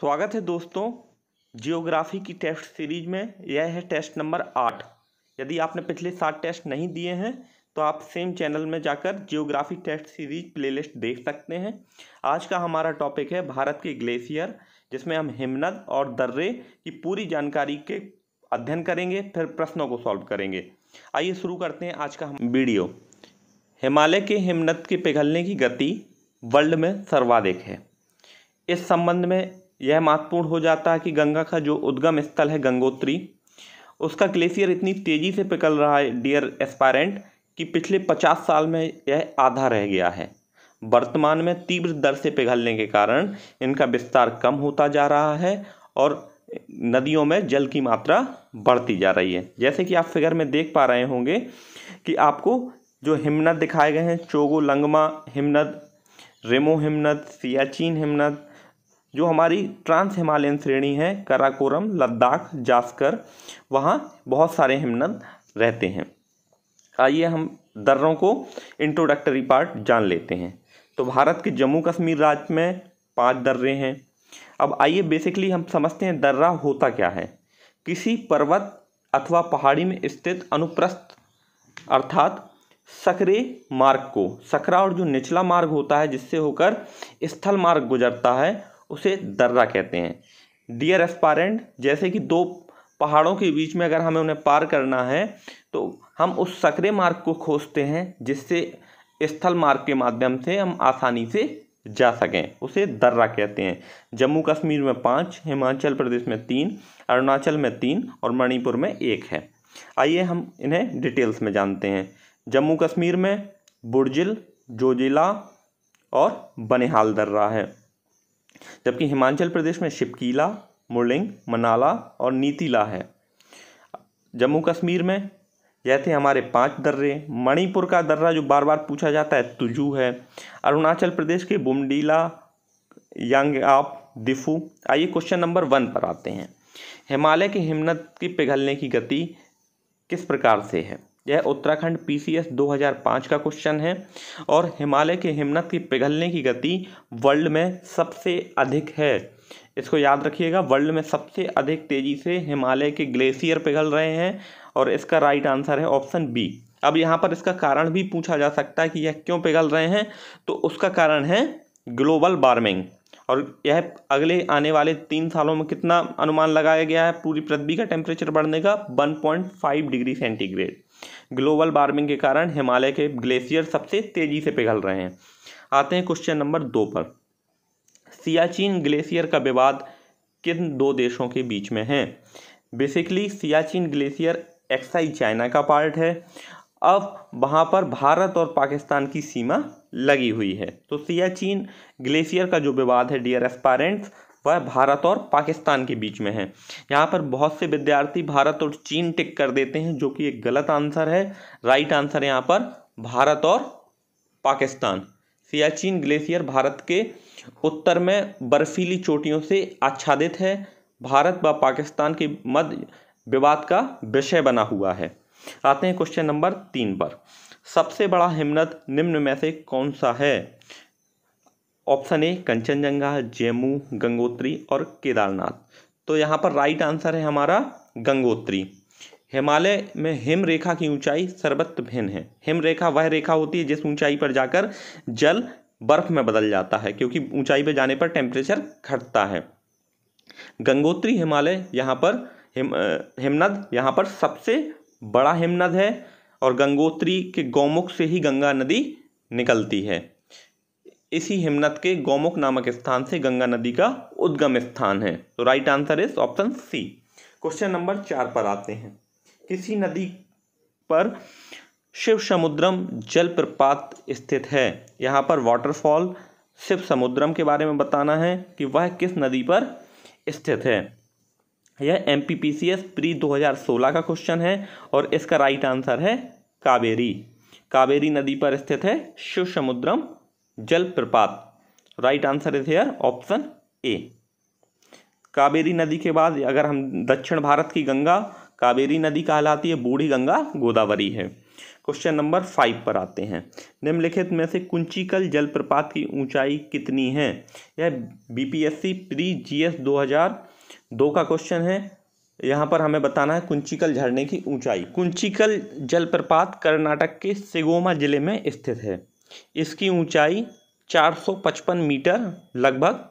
स्वागत है दोस्तों जियोग्राफी की टेस्ट सीरीज में यह है टेस्ट नंबर आठ यदि आपने पिछले सात टेस्ट नहीं दिए हैं तो आप सेम चैनल में जाकर जियोग्राफी टेस्ट सीरीज प्लेलिस्ट देख सकते हैं आज का हमारा टॉपिक है भारत के ग्लेशियर जिसमें हम हिमनद और दर्रे की पूरी जानकारी के अध्ययन करेंगे फिर प्रश्नों को सॉल्व करेंगे आइए शुरू करते हैं आज का हम वीडियो हिमालय के हिमनद के पिघलने की गति वर्ल्ड में सर्वाधिक है इस संबंध में यह महत्वपूर्ण हो जाता है कि गंगा का जो उद्गम स्थल है गंगोत्री उसका ग्लेशियर इतनी तेज़ी से पिघल रहा है डियर एस्पायरेंट कि पिछले पचास साल में यह आधा रह गया है वर्तमान में तीव्र दर से पिघलने के कारण इनका विस्तार कम होता जा रहा है और नदियों में जल की मात्रा बढ़ती जा रही है जैसे कि आप फिगर में देख पा रहे होंगे कि आपको जो हिमनद दिखाए गए हैं चोगो लंगमा हिमनद रेमो हिमनद सियाचिन हिमनद जो हमारी ट्रांस हिमालयन श्रेणी है कराकोरम लद्दाख जास्कर वहाँ बहुत सारे हिमनद रहते हैं आइए हम दर्रों को इंट्रोडक्टरी पार्ट जान लेते हैं तो भारत के जम्मू कश्मीर राज्य में पांच दर्रे हैं अब आइए बेसिकली हम समझते हैं दर्रा होता क्या है किसी पर्वत अथवा पहाड़ी में स्थित अनुप्रस्थ अर्थात सकरे मार्ग को सकरा और जो निचला मार्ग होता है जिससे होकर स्थल मार्ग गुजरता है उसे दर्रा कहते हैं डियर एस्पारेंट जैसे कि दो पहाड़ों के बीच में अगर हमें उन्हें पार करना है तो हम उस सकरे मार्ग को खोजते हैं जिससे स्थल मार्ग के माध्यम से हम आसानी से जा सकें उसे दर्रा कहते हैं जम्मू कश्मीर में पाँच हिमाचल प्रदेश में तीन अरुणाचल में तीन और मणिपुर में एक है आइए हम इन्हें डिटेल्स में जानते हैं जम्मू कश्मीर में बुरजिल जोजिला और बनिहाल दर्रा है जबकि हिमाचल प्रदेश में शिपकीला मुरलिंग मनाला और नीतिला है जम्मू कश्मीर में यह थे हमारे पांच दर्रे मणिपुर का दर्रा जो बार बार पूछा जाता है तुजू है अरुणाचल प्रदेश के बुमडीला यांग आप दिफू आइए क्वेश्चन नंबर वन पर आते हैं हिमालय के हिमनद की पिघलने की गति किस प्रकार से है यह उत्तराखंड पीसीएस 2005 का क्वेश्चन है और हिमालय के हिमनत की पिघलने की गति वर्ल्ड में सबसे अधिक है इसको याद रखिएगा वर्ल्ड में सबसे अधिक तेज़ी से हिमालय के ग्लेशियर पिघल रहे हैं और इसका राइट आंसर है ऑप्शन बी अब यहाँ पर इसका कारण भी पूछा जा सकता है कि यह क्यों पिघल रहे हैं तो उसका कारण है ग्लोबल वार्मिंग और यह अगले आने वाले तीन सालों में कितना अनुमान लगाया गया है पूरी पृथ्वी का टेम्परेचर बढ़ने का 1.5 डिग्री सेंटीग्रेड ग्लोबल वार्मिंग के कारण हिमालय के ग्लेशियर सबसे तेज़ी से पिघल रहे हैं आते हैं क्वेश्चन नंबर दो पर सियाचिन ग्लेशियर का विवाद किन दो देशों के बीच में है बेसिकली सियाचिन ग्लेशियर एक्साई चाइना का पार्ट है अब वहाँ पर भारत और पाकिस्तान की सीमा लगी हुई है तो सियाचिन ग्लेशियर का जो विवाद है डियर एस्पारेंट्स वह भारत और पाकिस्तान के बीच में है यहाँ पर बहुत से विद्यार्थी भारत और चीन टिक कर देते हैं जो कि एक गलत आंसर है राइट आंसर यहाँ पर भारत और पाकिस्तान सियाचिन ग्लेशियर भारत के उत्तर में बर्फीली चोटियों से आच्छादित है भारत व पाकिस्तान के मध्य विवाद का विषय बना हुआ है आते हैं क्वेश्चन नंबर तीन पर सबसे बड़ा हिमनद निम्न में से कौन सा है ऑप्शन ए कंचनजंगा जेमू गंगोत्री और केदारनाथ तो यहाँ पर राइट आंसर है हमारा गंगोत्री हिमालय में हिम रेखा की ऊंचाई सर्वत्र भिन्न है हिम रेखा वह रेखा होती है जिस ऊंचाई पर जाकर जल बर्फ में बदल जाता है क्योंकि ऊंचाई पर जाने पर टेम्परेचर घटता है गंगोत्री हिमालय यहाँ पर हिम हिमनद यहाँ पर सबसे बड़ा हिमनद है और गंगोत्री के गौमुख से ही गंगा नदी निकलती है इसी हिमनत के गौमुख नामक स्थान से गंगा नदी का उद्गम स्थान है तो right answer is option C question number चार पर आते हैं किसी नदी पर शिव समुद्रम जलप्रपात स्थित है यहाँ पर वाटरफॉल शिव समुद्रम के बारे में बताना है कि वह किस नदी पर स्थित है यह M P P C S pre दो हज़ार सोलह का क्वेश्चन है और इसका राइट आंसर है कावेरी कावेरी नदी पर स्थित है शिव समुद्रम जलप्रपात right answer is here option A Kaveri नदी के बाद अगर हम दक्षिण भारत की गंगा कावेरी नदी कहलाती है बूढ़ी गंगा गोदावरी है क्वेश्चन नंबर फाइव पर आते हैं निम्नलिखित में से कुंचीकल जलप्रपात की ऊंचाई कितनी है यह बीपीएससी प्री जीएस 2002 का क्वेश्चन है यहाँ पर हमें बताना है कुंचीकल झरने की ऊंचाई कुंचीकल जलप्रपात कर्नाटक के सिगोमा जिले में स्थित है इसकी ऊंचाई 455 मीटर लगभग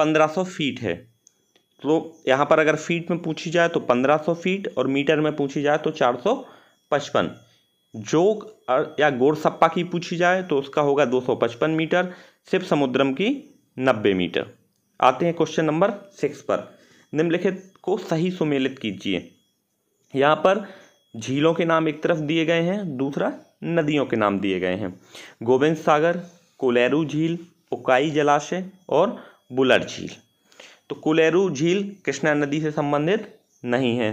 1500 फीट है तो यहाँ पर अगर फीट में पूछी जाए तो 1500 फीट और मीटर में पूछी जाए तो 455 जोग या गोरसप्पा की पूछी जाए तो उसका होगा 255 मीटर सिर्फ समुद्रम की 90 मीटर आते हैं क्वेश्चन नंबर सिक्स पर निम्नलिखित को सही सुमेलित कीजिए यहाँ पर झीलों के नाम एक तरफ दिए गए हैं दूसरा नदियों के नाम दिए गए हैं गोविंद सागर कोलेरू झील उकाई जलाशय और बुलर झील तो कोलेरू झील कृष्णा नदी से संबंधित नहीं है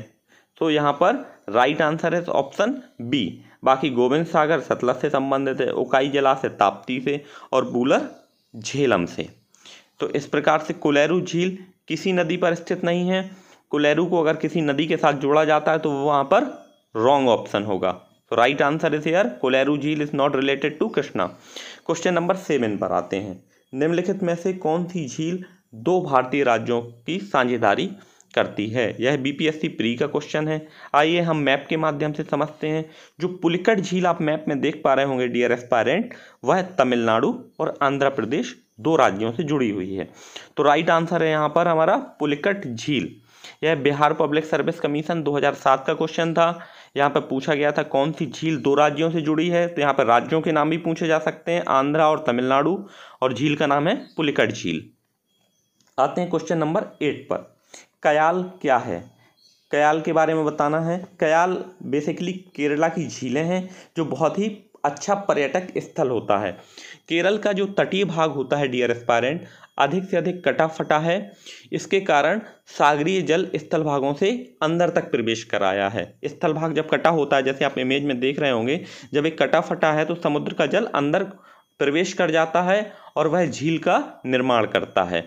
तो यहाँ पर राइट आंसर है ऑप्शन बी बाकी गोविंद सागर सतलज से संबंधित है उकाई जलाशय ताप्ती से और बुलर झेलम से तो इस प्रकार से कोलेरू झील किसी नदी पर स्थित नहीं है कोलेरू को अगर किसी नदी के साथ जोड़ा जाता है तो वहाँ पर रॉन्ग ऑप्शन होगा right answer is here Kolleru झील is not related to Krishna question number seven पर आते हैं निम्नलिखित में से कौन सी झील दो भारतीय राज्यों की साझेदारी करती है यह बीपीएससी प्री का क्वेश्चन है आइए हम मैप के माध्यम से समझते हैं जो पुलिकट झील आप मैप में देख पा रहे होंगे डियर एस्पायरेंट वह तमिलनाडु और आंध्र प्रदेश दो राज्यों से जुड़ी हुई है तो राइट आंसर है यहाँ पर हमारा पुलिकट झील यह बिहार पब्लिक सर्विस कमीशन 2007 का क्वेश्चन था यहाँ पर पूछा गया था कौन सी झील दो राज्यों से जुड़ी है तो यहाँ पर राज्यों के नाम भी पूछे जा सकते हैं आंध्रा और तमिलनाडु और झील का नाम है पुलिकट झील आते हैं क्वेश्चन नंबर एट पर कयाल क्या है कयाल के बारे में बताना है कयाल बेसिकली केरला की झीलें हैं जो बहुत ही अच्छा पर्यटक स्थल होता है केरल का जो तटीय भाग होता है डियर एस्पायरेंट अधिक से अधिक कटा फटा है इसके कारण सागरीय जल स्थल भागों से अंदर तक प्रवेश कराया है स्थल भाग जब कटा होता है जैसे आप इमेज में देख रहे होंगे जब एक कटा फटा है तो समुद्र का जल अंदर प्रवेश कर जाता है और वह झील का निर्माण करता है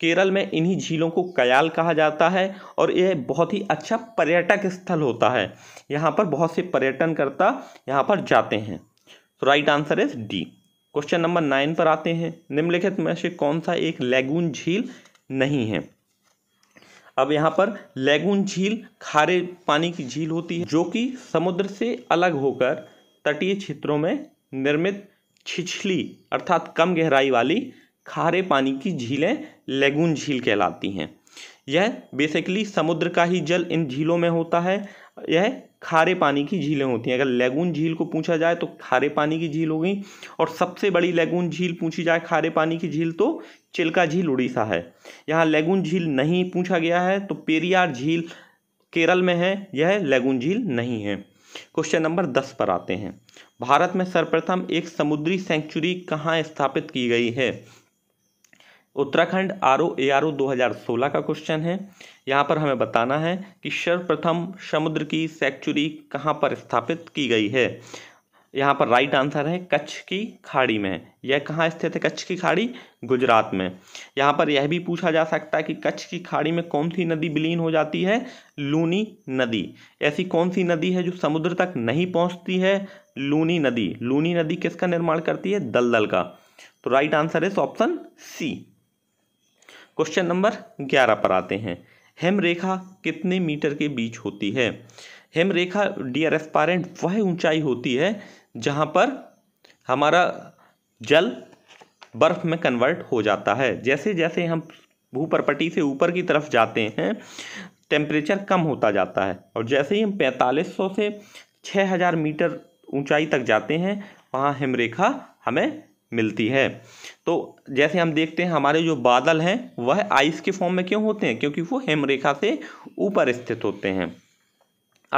केरल में इन्हीं झीलों को कयाल कहा जाता है और यह बहुत ही अच्छा पर्यटक स्थल होता है यहाँ पर बहुत से पर्यटनकर्ता यहाँ पर जाते हैं तो right answer is D question number nine पर आते हैं निम्नलिखित में से कौन सा एक लेगून झील नहीं है अब यहाँ पर लेगून झील खारे पानी की झील होती है जो कि समुद्र से अलग होकर तटीय क्षेत्रों में निर्मित छिछली अर्थात कम गहराई वाली खारे पानी की झीलें लेगून झील कहलाती हैं यह बेसिकली समुद्र का ही जल इन झीलों में होता है यह खारे पानी की झीलें होती हैं अगर लेगून झील को पूछा जाए तो खारे पानी की झील हो गई और सबसे बड़ी लेगून झील पूछी जाए खारे पानी की झील तो चिल्का झील उड़ीसा है यहाँ लेगून झील नहीं पूछा गया है तो पेरियार झील केरल में है यह लेगून झील नहीं है क्वेश्चन नंबर दस पर आते हैं भारत में सर्वप्रथम एक समुद्री सेंचुरी कहाँ स्थापित की गई है Uttarakhand R O A R O दो हज़ार सोलह का क्वेश्चन है यहाँ पर हमें बताना है कि सर्वप्रथम समुद्र की सेक्चुरी कहाँ पर स्थापित की गई है यहाँ पर राइट आंसर है कच्छ की खाड़ी में यह कहाँ स्थित है कच्छ की खाड़ी गुजरात में यहाँ पर यह भी पूछा जा सकता है कि कच्छ की खाड़ी में कौन सी नदी विलीन हो जाती है लूनी नदी ऐसी कौन सी नदी है जो समुद्र तक नहीं पहुँचती है लूनी नदी लूनी नदी किसका निर्माण करती है दलदल का तो राइट आंसर है ऑप्शन सी क्वेश्चन नंबर ग्यारह पर आते हैं हेम रेखा कितने मीटर के बीच होती है हेम रेखा एफ पारेंट वह ऊंचाई होती है जहाँ पर हमारा जल बर्फ में कन्वर्ट हो जाता है जैसे जैसे हम भूपरपटी से ऊपर की तरफ जाते हैं टेम्परेचर कम होता जाता है और जैसे ही हम 4500 से 6000 मीटर ऊंचाई तक जाते हैं वहाँ हिमरेखा हमें मिलती है तो जैसे हम देखते हैं हमारे जो बादल हैं वह आइस के फॉर्म में क्यों होते हैं क्योंकि वो हेमरेखा से ऊपर स्थित होते हैं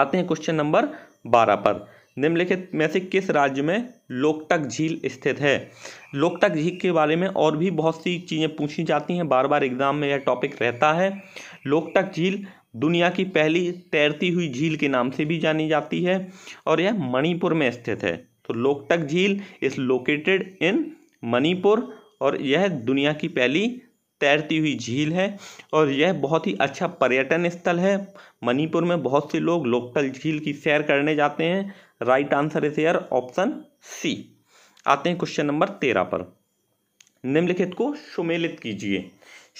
आते हैं क्वेश्चन नंबर बारह पर निम्नलिखित में से किस राज्य में लोकटक झील स्थित है लोकटक झील के बारे में और भी बहुत सी चीज़ें पूछी जाती हैं बार बार एग्जाम में यह टॉपिक रहता है लोकटक झील दुनिया की पहली तैरती हुई झील के नाम से भी जानी जाती है और यह मणिपुर में स्थित है तो लोकटक झील इज लोकेटेड इन मणिपुर और यह दुनिया की पहली तैरती हुई झील है और यह बहुत ही अच्छा पर्यटन स्थल है मणिपुर में बहुत से लोग लोकटल झील की सैर करने जाते हैं right answer is here option C आते हैं क्वेश्चन नंबर तेरह पर निम्नलिखित को सुमेलित कीजिए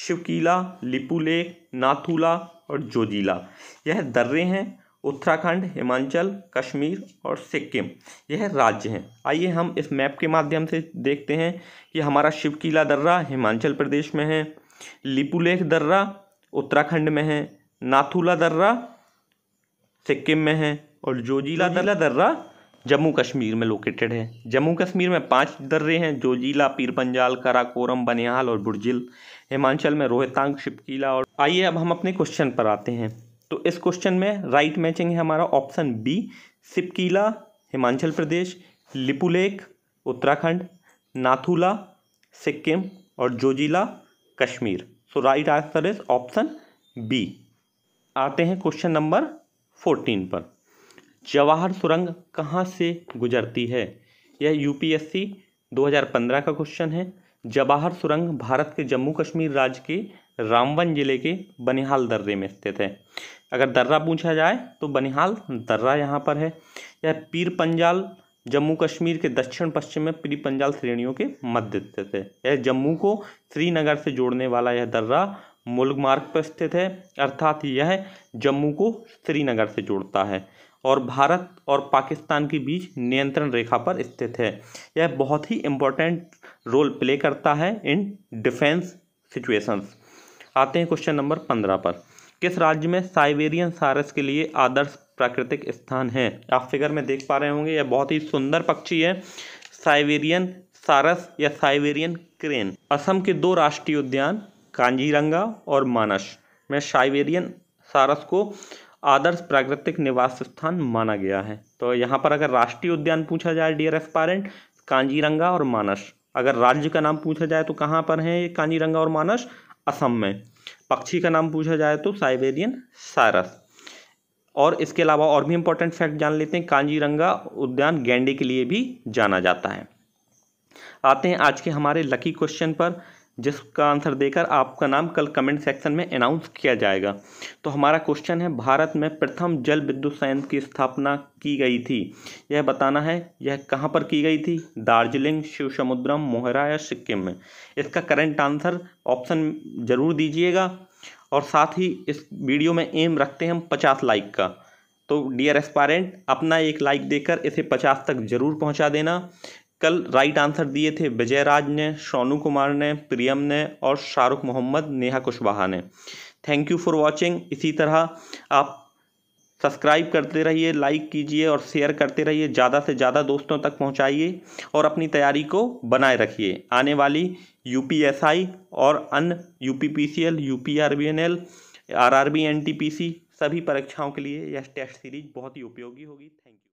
शिवकीला लिपुलेक नाथुला और जोजीला यह दर्रे हैं उत्तराखंड हिमाचल कश्मीर और सिक्किम यह राज्य हैं आइए हम इस मैप के माध्यम से देखते हैं कि हमारा शिवकीला दर्रा हिमाचल प्रदेश में है लिपुलेख दर्रा उत्तराखंड में है नाथुला दर्रा सिक्किम में है और जोजीला दर्रा दर्रा जम्मू कश्मीर में लोकेटेड है जम्मू कश्मीर में पांच दर्रे हैं जोजीला पीर पंजाल कराकोरम बनिहाल और बुर्जिल हिमाचल में रोहतांग शिपकीला और आइए अब हम अपने क्वेश्चन पर आते हैं तो इस क्वेश्चन में राइट मैचिंग है हमारा ऑप्शन बी सिपकीला हिमाचल प्रदेश लिपुलेख उत्तराखंड नाथुला सिक्किम और Zojila Kashmir so right answer is option B आते हैं क्वेश्चन नंबर फोर्टीन पर जवाहर सुरंग कहाँ से गुजरती है यह यूपीएससी 2015 का क्वेश्चन है जवाहर सुरंग भारत के जम्मू कश्मीर राज्य के रामवन जिले के बनिहाल दर्रे में स्थित है अगर दर्रा पूछा जाए तो बनिहाल दर्रा यहाँ पर है यह पीर पंजाल जम्मू कश्मीर के दक्षिण पश्चिम में पीर पंजाल श्रेणियों के मध्य स्थित है यह जम्मू को श्रीनगर से जोड़ने वाला यह दर्रा मुल्क मार्ग पर स्थित है अर्थात यह जम्मू को श्रीनगर से जोड़ता है और भारत और पाकिस्तान के बीच नियंत्रण रेखा पर स्थित है यह बहुत ही इम्पोर्टेंट रोल प्ले करता है इन डिफेंस सिचुएशंस आते हैं क्वेश्चन नंबर पंद्रह पर किस राज्य में साइबेरियन सारस के लिए आदर्श प्राकृतिक स्थान है आप फिगर में देख पा रहे होंगे यह बहुत ही सुंदर पक्षी है साइबेरियन सारस या साइबेरियन क्रेन असम के दो राष्ट्रीय उद्यान कांजीरंगा और मानस में साइबेरियन सारस को आदर्श प्राकृतिक निवास स्थान माना गया है तो यहाँ पर अगर राष्ट्रीय उद्यान पूछा जाए डियर एस्पायरेंट कांजीरंगा और मानस अगर राज्य का नाम पूछा जाए तो कहाँ पर है ये कांजीरंगा और मानस असम में पक्षी का नाम पूछा जाए तो साइबेरियन सारस और इसके अलावा और भी इम्पोर्टेंट फैक्ट जान लेते हैं कांजीरंगा उद्यान गेंडे के लिए भी जाना जाता है आते हैं आज के हमारे लकी क्वेश्चन पर जिसका आंसर देकर आपका नाम कल कमेंट सेक्शन में अनाउंस किया जाएगा तो हमारा क्वेश्चन है भारत में प्रथम जल विद्युत संयंत्र की स्थापना की गई थी यह बताना है यह कहाँ पर की गई थी दार्जिलिंग शिव समुद्रम मोहरा या सिक्किम में इसका करेंट आंसर ऑप्शन ज़रूर दीजिएगा और साथ ही इस वीडियो में एम रखते हैं हम पचास लाइक का तो डियर एस्पारेंट अपना एक लाइक देकर इसे पचास तक ज़रूर पहुँचा देना कल राइट आंसर दिए थे विजय राज ने सोनू कुमार ने प्रियम ने और शाहरुख मोहम्मद नेहा कुशवाहा ने थैंक यू फॉर वॉचिंग इसी तरह आप सब्सक्राइब करते रहिए लाइक कीजिए और शेयर करते रहिए ज़्यादा से ज़्यादा दोस्तों तक पहुँचाइए और अपनी तैयारी को बनाए रखिए आने वाली यू और अन्य U P P C L U P R B N L R R B N T P C सभी परीक्षाओं के लिए यह टेस्ट सीरीज बहुत ही उपयोगी होगी